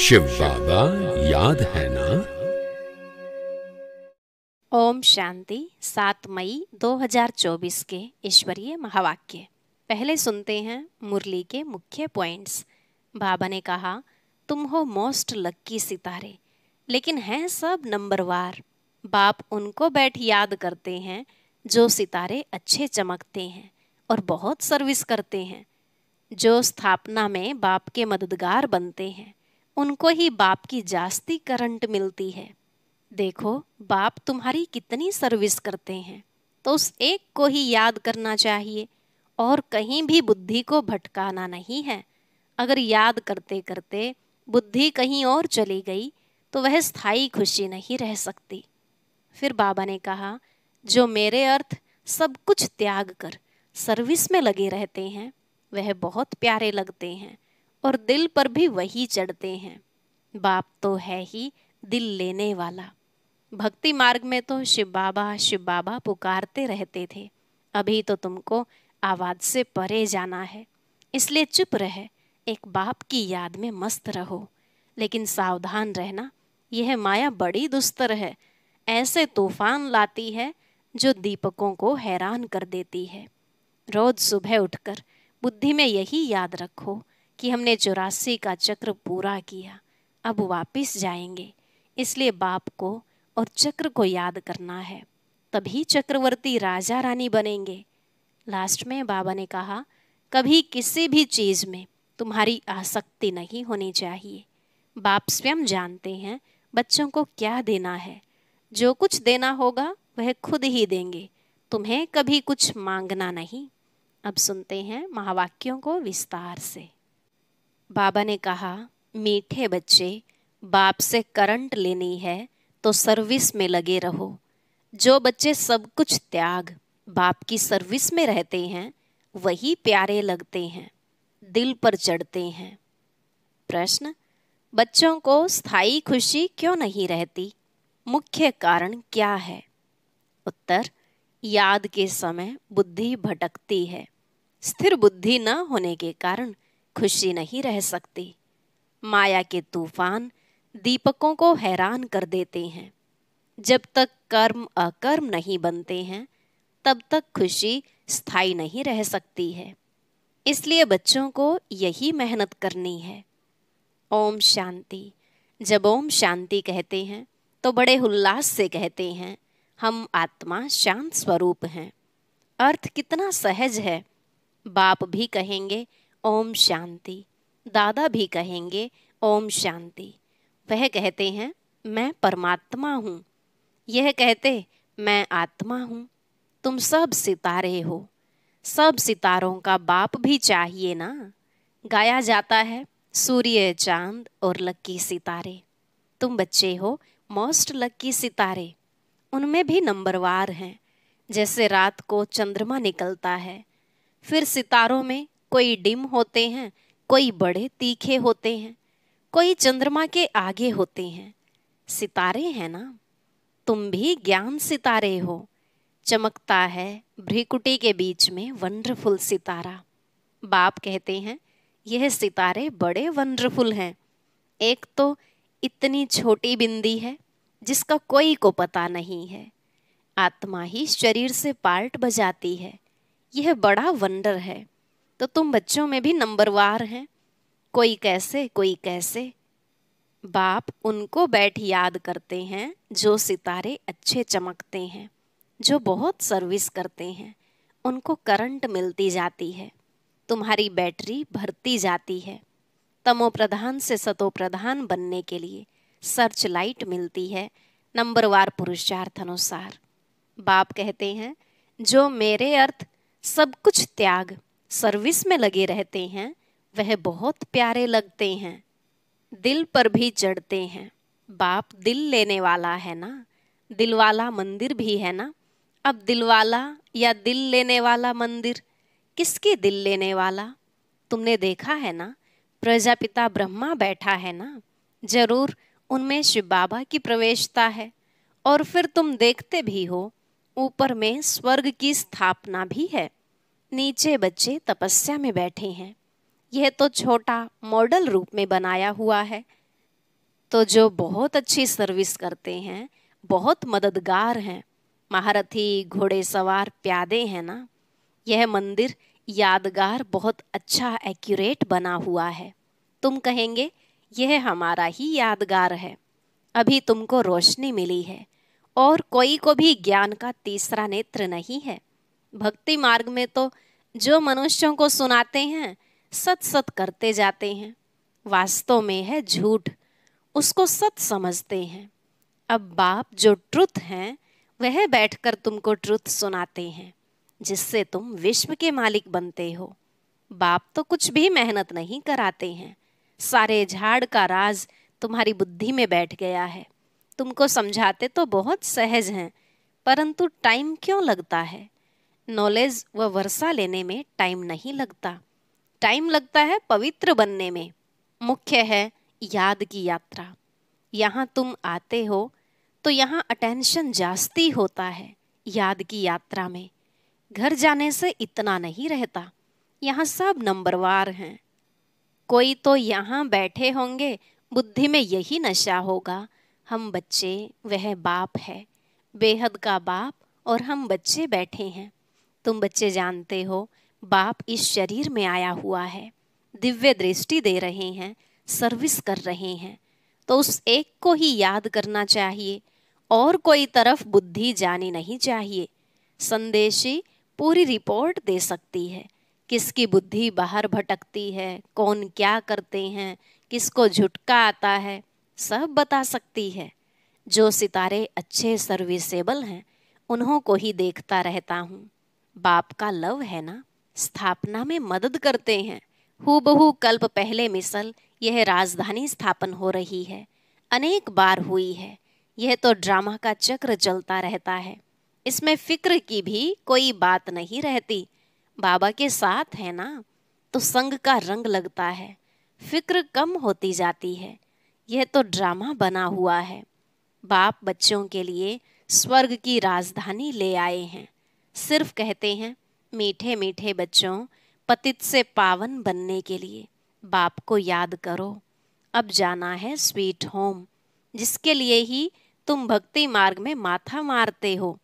शिव बाबा याद है ना ओम शांति सात मई 2024 के ईश्वरीय महावाक्य पहले सुनते हैं मुरली के मुख्य पॉइंट्स बाबा ने कहा तुम हो मोस्ट लक्की सितारे लेकिन हैं सब नंबरवार बाप उनको बैठ याद करते हैं जो सितारे अच्छे चमकते हैं और बहुत सर्विस करते हैं जो स्थापना में बाप के मददगार बनते हैं उनको ही बाप की जास्ती करंट मिलती है देखो बाप तुम्हारी कितनी सर्विस करते हैं तो उस एक को ही याद करना चाहिए और कहीं भी बुद्धि को भटकाना नहीं है अगर याद करते करते बुद्धि कहीं और चली गई तो वह स्थायी खुशी नहीं रह सकती फिर बाबा ने कहा जो मेरे अर्थ सब कुछ त्याग कर सर्विस में लगे रहते हैं वह बहुत प्यारे लगते हैं और दिल पर भी वही चढ़ते हैं बाप तो है ही दिल लेने वाला भक्ति मार्ग में तो शिव बाबा शिव बाबा पुकारते रहते थे अभी तो तुमको आवाज़ से परे जाना है इसलिए चुप रह एक बाप की याद में मस्त रहो लेकिन सावधान रहना यह माया बड़ी दुस्तर है ऐसे तूफान लाती है जो दीपकों को हैरान कर देती है रोज सुबह उठकर बुद्धि में यही याद रखो कि हमने चौरासी का चक्र पूरा किया अब वापस जाएंगे इसलिए बाप को और चक्र को याद करना है तभी चक्रवर्ती राजा रानी बनेंगे लास्ट में बाबा ने कहा कभी किसी भी चीज़ में तुम्हारी आसक्ति नहीं होनी चाहिए बाप स्वयं जानते हैं बच्चों को क्या देना है जो कुछ देना होगा वह खुद ही देंगे तुम्हें कभी कुछ मांगना नहीं अब सुनते हैं महावाक्यों को विस्तार से बाबा ने कहा मीठे बच्चे बाप से करंट लेनी है तो सर्विस में लगे रहो जो बच्चे सब कुछ त्याग बाप की सर्विस में रहते हैं वही प्यारे लगते हैं दिल पर चढ़ते हैं प्रश्न बच्चों को स्थायी खुशी क्यों नहीं रहती मुख्य कारण क्या है उत्तर याद के समय बुद्धि भटकती है स्थिर बुद्धि न होने के कारण खुशी नहीं रह सकती माया के तूफान दीपकों को हैरान कर देते हैं जब तक कर्म अकर्म नहीं बनते हैं तब तक खुशी स्थायी नहीं रह सकती है इसलिए बच्चों को यही मेहनत करनी है ओम शांति जब ओम शांति कहते हैं तो बड़े उल्लास से कहते हैं हम आत्मा शांत स्वरूप हैं अर्थ कितना सहज है बाप भी कहेंगे ओम शांति दादा भी कहेंगे ओम शांति वह कहते हैं मैं परमात्मा हूँ यह कहते मैं आत्मा हूँ तुम सब सितारे हो सब सितारों का बाप भी चाहिए ना गाया जाता है सूर्य चांद और लक्की सितारे तुम बच्चे हो मोस्ट लक्की सितारे उनमें भी नंबरवार हैं जैसे रात को चंद्रमा निकलता है फिर सितारों में कोई डिम होते हैं कोई बड़े तीखे होते हैं कोई चंद्रमा के आगे होते हैं सितारे हैं ना तुम भी ज्ञान सितारे हो चमकता है भ्रिकुटी के बीच में वंडरफुल सितारा बाप कहते हैं यह सितारे बड़े वंडरफुल हैं एक तो इतनी छोटी बिंदी है जिसका कोई को पता नहीं है आत्मा ही शरीर से पार्ट बजाती है यह बड़ा वंडर है तो तुम बच्चों में भी नंबरवार हैं कोई कैसे कोई कैसे बाप उनको बैठ याद करते हैं जो सितारे अच्छे चमकते हैं जो बहुत सर्विस करते हैं उनको करंट मिलती जाती है तुम्हारी बैटरी भरती जाती है तमो प्रधान से सतो प्रधान बनने के लिए सर्च लाइट मिलती है नंबरवार पुरुषार्थ अनुसार बाप कहते हैं जो मेरे अर्थ सब कुछ त्याग सर्विस में लगे रहते हैं वह बहुत प्यारे लगते हैं दिल पर भी चढ़ते हैं बाप दिल लेने वाला है ना दिलवाला मंदिर भी है ना अब दिलवाला या दिल लेने वाला मंदिर किसके दिल लेने वाला तुमने देखा है ना प्रजापिता ब्रह्मा बैठा है ना जरूर उनमें शिव बाबा की प्रवेशता है और फिर तुम देखते भी हो ऊपर में स्वर्ग की स्थापना भी है नीचे बच्चे तपस्या में बैठे हैं यह तो छोटा मॉडल रूप में बनाया हुआ है तो जो बहुत अच्छी सर्विस करते हैं बहुत मददगार हैं महारथी घोड़े सवार प्यादे हैं ना यह मंदिर यादगार बहुत अच्छा एक्यूरेट बना हुआ है तुम कहेंगे यह हमारा ही यादगार है अभी तुमको रोशनी मिली है और कोई को भी ज्ञान का तीसरा नेत्र नहीं है भक्ति मार्ग में तो जो मनुष्यों को सुनाते हैं सत सत करते जाते हैं वास्तव में है झूठ उसको सत समझते हैं अब बाप जो ट्रुथ हैं वह बैठकर तुमको ट्रुथ सुनाते हैं जिससे तुम विश्व के मालिक बनते हो बाप तो कुछ भी मेहनत नहीं कराते हैं सारे झाड़ का राज तुम्हारी बुद्धि में बैठ गया है तुमको समझाते तो बहुत सहज हैं परंतु टाइम क्यों लगता है नॉलेज व वर्षा लेने में टाइम नहीं लगता टाइम लगता है पवित्र बनने में मुख्य है याद की यात्रा यहाँ तुम आते हो तो यहाँ अटेंशन जास्ती होता है याद की यात्रा में घर जाने से इतना नहीं रहता यहाँ सब नंबरवार हैं कोई तो यहाँ बैठे होंगे बुद्धि में यही नशा होगा हम बच्चे वह बाप है बेहद का बाप और हम बच्चे बैठे हैं तुम बच्चे जानते हो बाप इस शरीर में आया हुआ है दिव्य दृष्टि दे रहे हैं सर्विस कर रहे हैं तो उस एक को ही याद करना चाहिए और कोई तरफ बुद्धि जानी नहीं चाहिए संदेशी पूरी रिपोर्ट दे सकती है किसकी बुद्धि बाहर भटकती है कौन क्या करते हैं किसको झुटका आता है सब बता सकती है जो सितारे अच्छे सर्विसेबल हैं उन्हों को ही देखता रहता हूँ बाप का लव है ना स्थापना में मदद करते हैं हूबहू कल्प पहले मिसल यह राजधानी स्थापन हो रही है अनेक बार हुई है यह तो ड्रामा का चक्र चलता रहता है इसमें फिक्र की भी कोई बात नहीं रहती बाबा के साथ है ना तो संग का रंग लगता है फिक्र कम होती जाती है यह तो ड्रामा बना हुआ है बाप बच्चों के लिए स्वर्ग की राजधानी ले आए हैं सिर्फ कहते हैं मीठे मीठे बच्चों पतित से पावन बनने के लिए बाप को याद करो अब जाना है स्वीट होम जिसके लिए ही तुम भक्ति मार्ग में माथा मारते हो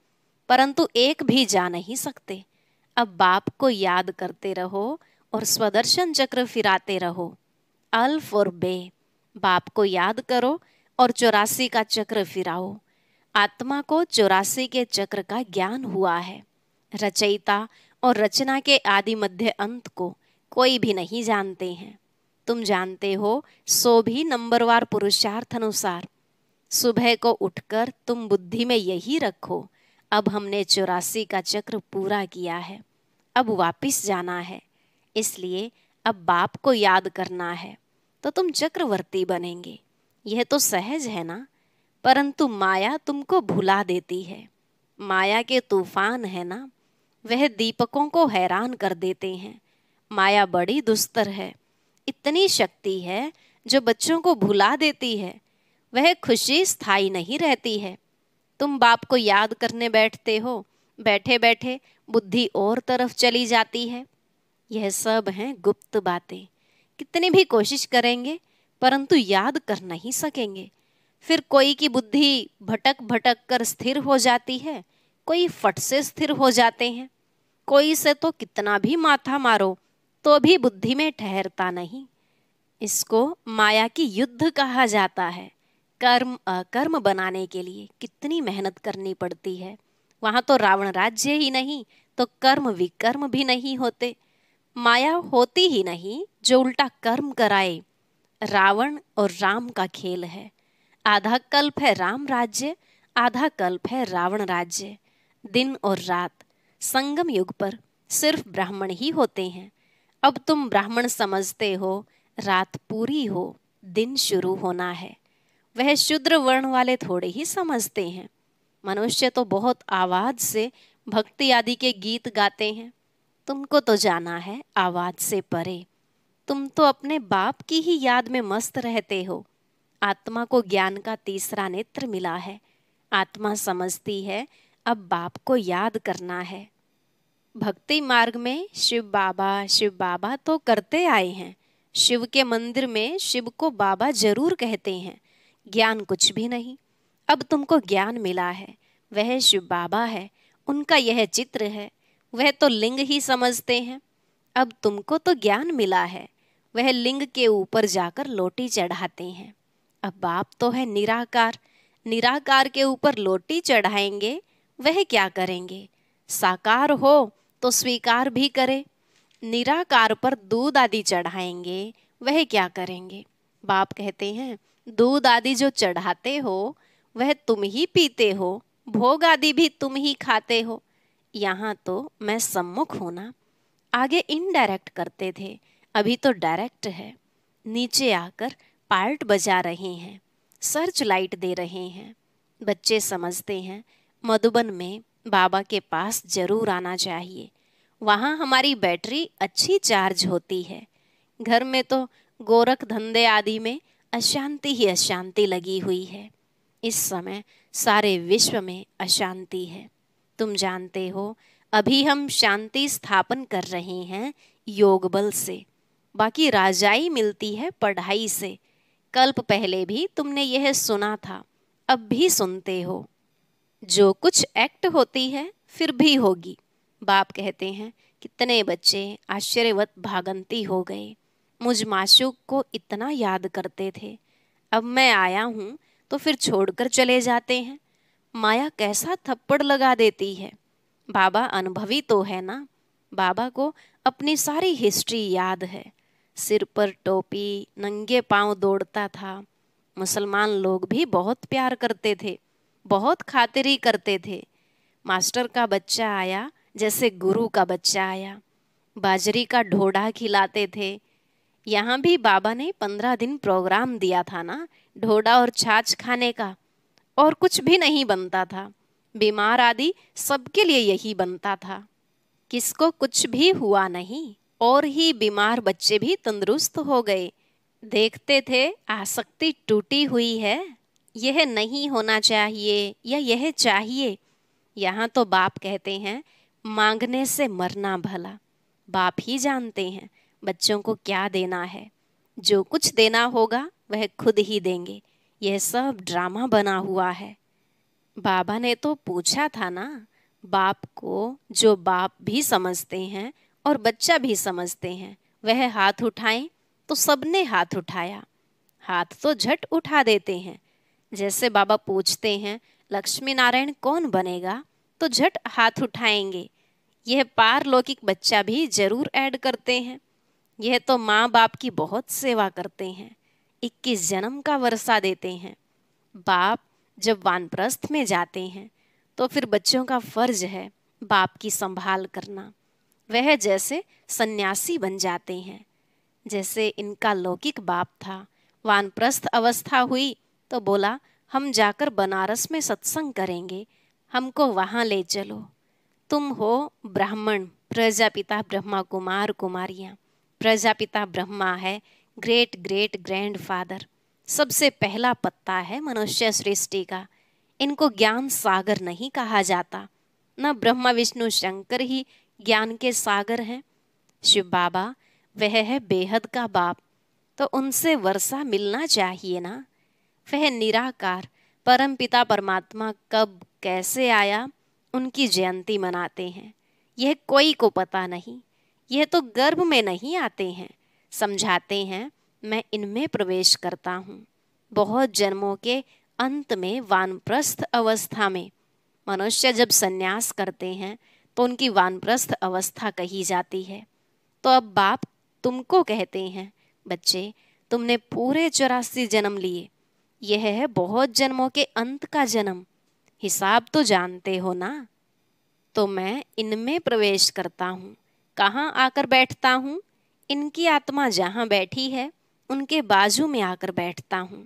परंतु एक भी जा नहीं सकते अब बाप को याद करते रहो और स्वदर्शन चक्र फिराते रहो अल्फ और बे बाप को याद करो और चौरासी का चक्र फिराओ आत्मा को चौरासी के चक्र का ज्ञान हुआ है रचयिता और रचना के आदि मध्य अंत को कोई भी नहीं जानते हैं तुम जानते हो सो भी नंबरवार पुरुषार्थ अनुसार सुबह को उठकर तुम बुद्धि में यही रखो अब हमने चौरासी का चक्र पूरा किया है अब वापिस जाना है इसलिए अब बाप को याद करना है तो तुम चक्रवर्ती बनेंगे यह तो सहज है ना परंतु माया तुमको भुला देती है माया के तूफान है ना वह दीपकों को हैरान कर देते हैं माया बड़ी दुस्तर है इतनी शक्ति है जो बच्चों को भुला देती है वह खुशी स्थायी नहीं रहती है तुम बाप को याद करने बैठते हो बैठे बैठे बुद्धि और तरफ चली जाती है यह सब हैं गुप्त बातें कितनी भी कोशिश करेंगे परंतु याद कर नहीं सकेंगे फिर कोई की बुद्धि भटक भटक कर स्थिर हो जाती है कोई फट से स्थिर हो जाते हैं कोई से तो कितना भी माथा मारो तो भी बुद्धि में ठहरता नहीं इसको माया की युद्ध कहा जाता है कर्म अकर्म बनाने के लिए कितनी मेहनत करनी पड़ती है वहाँ तो रावण राज्य ही नहीं तो कर्म विकर्म भी नहीं होते माया होती ही नहीं जो उल्टा कर्म कराए रावण और राम का खेल है आधा कल्प है राम राज्य आधा कल्प है रावण राज्य दिन और रात संगम युग पर सिर्फ ब्राह्मण ही होते हैं अब तुम ब्राह्मण समझते हो रात पूरी हो दिन शुरू होना है वह शुद्र वर्ण वाले थोड़े ही समझते हैं मनुष्य तो बहुत आवाज से भक्ति आदि के गीत गाते हैं तुमको तो जाना है आवाज से परे तुम तो अपने बाप की ही याद में मस्त रहते हो आत्मा को ज्ञान का तीसरा नेत्र मिला है आत्मा समझती है अब बाप को याद करना है भक्ति मार्ग में शिव बाबा शिव बाबा तो करते आए हैं शिव के मंदिर में शिव को बाबा जरूर कहते हैं ज्ञान कुछ भी नहीं अब तुमको ज्ञान मिला है वह शिव बाबा है उनका यह चित्र है वह तो लिंग ही समझते हैं अब तुमको तो ज्ञान मिला है वह लिंग के ऊपर जाकर लोटी चढ़ाते हैं अब बाप तो है निराकार निराकार के ऊपर लोटी चढ़ाएंगे वह क्या करेंगे साकार हो तो स्वीकार भी करे निराकार पर दूध आदि चढ़ाएंगे वह क्या करेंगे बाप कहते हैं दूध आदि जो चढ़ाते हो वह तुम ही पीते हो भोग आदि भी तुम ही खाते हो यहाँ तो मैं सम्मुख होना आगे इनडायरेक्ट करते थे अभी तो डायरेक्ट है नीचे आकर पार्ट बजा रहे हैं सर्च लाइट दे रहे हैं बच्चे समझते हैं मधुबन में बाबा के पास जरूर आना चाहिए वहाँ हमारी बैटरी अच्छी चार्ज होती है घर में तो गोरख धंधे आदि में अशांति ही अशांति लगी हुई है इस समय सारे विश्व में अशांति है तुम जानते हो अभी हम शांति स्थापन कर रहे हैं योग बल से बाकी राजाई मिलती है पढ़ाई से कल्प पहले भी तुमने यह सुना था अब भी सुनते हो जो कुछ एक्ट होती है फिर भी होगी बाप कहते हैं कितने बच्चे आश्चर्यवत भागंती हो गए मुझ माशूक को इतना याद करते थे अब मैं आया हूँ तो फिर छोड़कर चले जाते हैं माया कैसा थप्पड़ लगा देती है बाबा अनुभवी तो है ना बाबा को अपनी सारी हिस्ट्री याद है सिर पर टोपी नंगे पांव दौड़ता था मुसलमान लोग भी बहुत प्यार करते थे बहुत खातिरी करते थे मास्टर का बच्चा आया जैसे गुरु का बच्चा आया बाजरी का ढोडा खिलाते थे यहाँ भी बाबा ने पंद्रह दिन प्रोग्राम दिया था ना ढोडा और छाछ खाने का और कुछ भी नहीं बनता था बीमार आदि सबके लिए यही बनता था किसको कुछ भी हुआ नहीं और ही बीमार बच्चे भी तंदुरुस्त हो गए देखते थे आसक्ति टूटी हुई है यह नहीं होना चाहिए या यह चाहिए यहाँ तो बाप कहते हैं मांगने से मरना भला बाप ही जानते हैं बच्चों को क्या देना है जो कुछ देना होगा वह खुद ही देंगे यह सब ड्रामा बना हुआ है बाबा ने तो पूछा था ना बाप को जो बाप भी समझते हैं और बच्चा भी समझते हैं वह हाथ उठाएं तो सबने हाथ उठाया हाथ तो झट उठा देते हैं जैसे बाबा पूछते हैं लक्ष्मी नारायण कौन बनेगा तो झट हाथ उठाएंगे यह पारलौकिक बच्चा भी जरूर ऐड करते हैं यह तो माँ बाप की बहुत सेवा करते हैं इक्कीस जन्म का वर्षा देते हैं बाप जब वानप्रस्थ में जाते हैं तो फिर बच्चों का फर्ज है बाप की संभाल करना वह जैसे सन्यासी बन जाते हैं जैसे इनका लौकिक बाप था वानप्रस्थ अवस्था हुई तो बोला हम जाकर बनारस में सत्संग करेंगे हमको वहाँ ले चलो तुम हो ब्राह्मण प्रजापिता ब्रह्मा कुमार कुमारियाँ प्रजापिता ब्रह्मा है ग्रेट ग्रेट ग्रैंड फादर सबसे पहला पत्ता है मनुष्य सृष्टि का इनको ज्ञान सागर नहीं कहा जाता न ब्रह्मा विष्णु शंकर ही ज्ञान के सागर हैं शिव बाबा वह है बेहद का बाप तो उनसे वर्षा मिलना चाहिए ना वह निराकार परमपिता परमात्मा कब कैसे आया उनकी जयंती मनाते हैं यह कोई को पता नहीं यह तो गर्भ में नहीं आते हैं समझाते हैं मैं इनमें प्रवेश करता हूँ बहुत जन्मों के अंत में वानप्रस्थ अवस्था में मनुष्य जब सन्यास करते हैं तो उनकी वानप्रस्थ अवस्था कही जाती है तो अब बाप तुमको कहते हैं बच्चे तुमने पूरे चौरासी जन्म लिए यह है बहुत जन्मों के अंत का जन्म हिसाब तो जानते हो ना तो मैं इनमें प्रवेश करता हूँ कहाँ आकर बैठता हूँ इनकी आत्मा जहाँ बैठी है उनके बाजू में आकर बैठता हूँ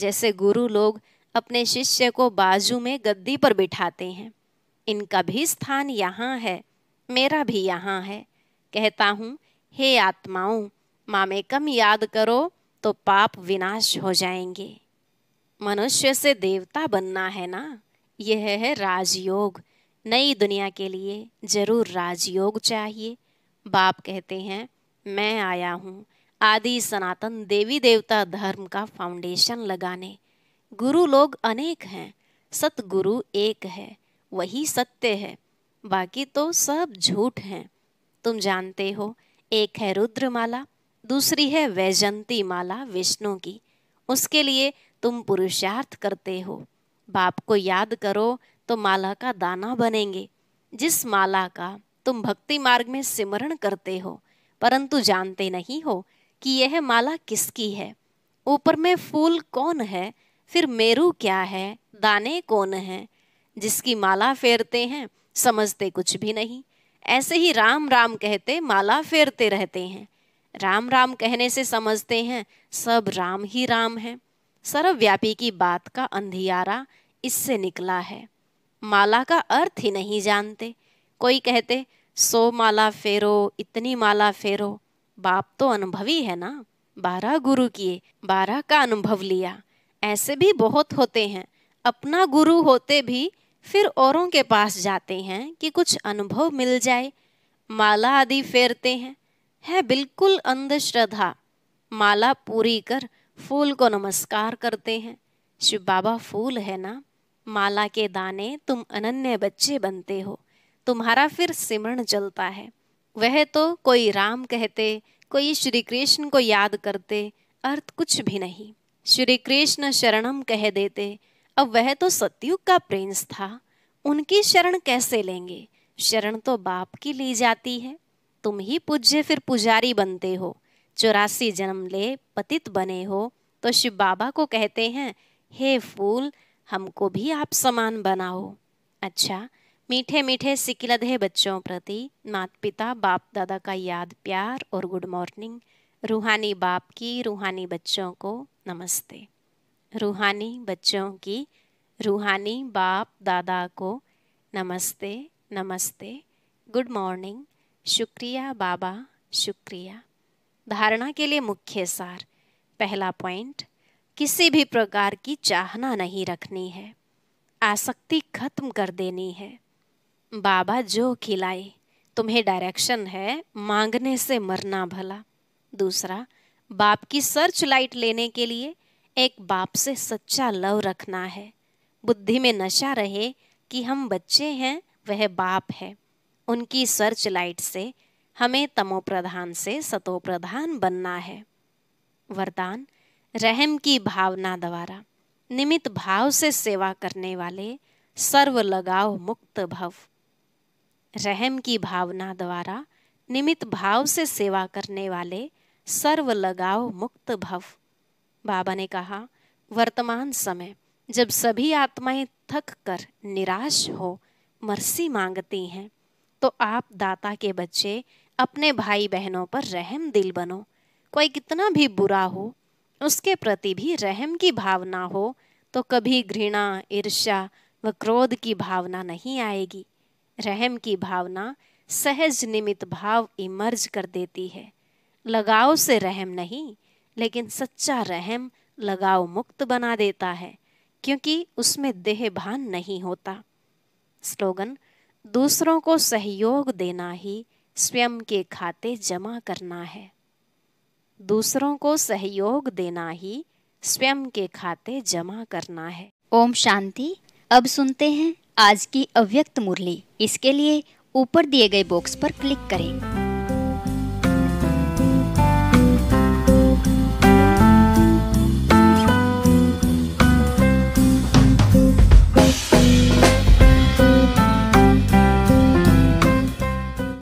जैसे गुरु लोग अपने शिष्य को बाजू में गद्दी पर बिठाते हैं इनका भी स्थान यहाँ है मेरा भी यहाँ है कहता हूँ हे आत्माओं मामे कम याद करो तो पाप विनाश हो जाएंगे मनुष्य से देवता बनना है ना यह है राजयोग नई दुनिया के लिए जरूर राजयोग चाहिए बाप कहते हैं मैं आया हूँ आदि सनातन देवी देवता धर्म का फाउंडेशन लगाने गुरु लोग अनेक हैं सतगुरु एक है वही सत्य है बाकी तो सब झूठ हैं तुम जानते हो एक है रुद्रमाला दूसरी है वैजंती माला विष्णु की उसके लिए तुम पुरुषार्थ करते हो बाप को याद करो तो माला का दाना बनेंगे जिस माला का तुम भक्ति मार्ग में सिमरण करते हो परंतु जानते नहीं हो कि यह माला किसकी है ऊपर में फूल कौन है फिर मेरू क्या है दाने कौन है जिसकी माला फेरते हैं समझते कुछ भी नहीं ऐसे ही राम राम कहते माला फेरते रहते हैं राम राम कहने से समझते हैं सब राम ही राम हैं सर्वव्यापी की बात का अंधियारा इससे निकला है माला का अर्थ ही नहीं जानते कोई कहते सो माला फेरो इतनी माला फेरो बाप तो अनुभवी है ना बारह गुरु किए बारह का अनुभव लिया ऐसे भी बहुत होते हैं अपना गुरु होते भी फिर औरों के पास जाते हैं कि कुछ अनुभव मिल जाए माला आदि फेरते हैं है बिल्कुल अंधश्रद्धा माला पूरी कर फूल को नमस्कार करते हैं शिव बाबा फूल है ना माला के दाने तुम अनन्य बच्चे बनते हो तुम्हारा फिर सिमरण जलता है वह तो कोई राम कहते कोई श्री कृष्ण को याद करते अर्थ कुछ भी नहीं श्री कृष्ण शरणम कह देते अब वह तो सत्युग का प्रिंस था उनकी शरण कैसे लेंगे शरण तो बाप की ली जाती है तुम ही पूज्य फिर पुजारी बनते हो चौरासी जन्म ले पतित बने हो तो शिव बाबा को कहते हैं हे फूल हमको भी आप समान बनाओ अच्छा मीठे मीठे सिकिलधे बच्चों प्रति मात पिता बाप दादा का याद प्यार और गुड मॉर्निंग रूहानी बाप की रूहानी बच्चों को नमस्ते रूहानी बच्चों की रूहानी बाप दादा को नमस्ते नमस्ते गुड मॉर्निंग शुक्रिया बाबा शुक्रिया धारणा के लिए मुख्य सार पहला पॉइंट किसी भी प्रकार की चाहना नहीं रखनी है आसक्ति खत्म कर देनी है बाबा जो खिलाए तुम्हें डायरेक्शन है मांगने से मरना भला दूसरा बाप की सर्च लाइट लेने के लिए एक बाप से सच्चा लव रखना है बुद्धि में नशा रहे कि हम बच्चे हैं वह बाप है उनकी सर्च लाइट से हमें तमो प्रधान से सतो प्रधान बनना है वरदान रहम की भावना द्वारा निमित भाव से सेवा करने वाले सर्व लगाव मुक्त भव रहम की भावना द्वारा निमित भाव से सेवा करने वाले सर्व लगाव मुक्त भव बाबा ने कहा वर्तमान समय जब सभी आत्माएं थक कर निराश हो मरसी मांगती हैं तो आप दाता के बच्चे अपने भाई बहनों पर रहम दिल बनो कोई कितना भी बुरा हो उसके प्रति भी रहम की भावना हो तो कभी घृणा ईर्ष्या व क्रोध की भावना नहीं आएगी रहम की भावना सहज निमित भाव इमर्ज कर देती है लगाव से रहम नहीं लेकिन सच्चा रहम लगाव मुक्त बना देता है क्योंकि उसमें देह भान नहीं होता स्लोगन दूसरों को सहयोग देना ही स्वयं के खाते जमा करना है दूसरों को सहयोग देना ही स्वयं के खाते जमा करना है ओम शांति अब सुनते हैं आज की अव्यक्त मुरली इसके लिए ऊपर दिए गए बॉक्स पर क्लिक करें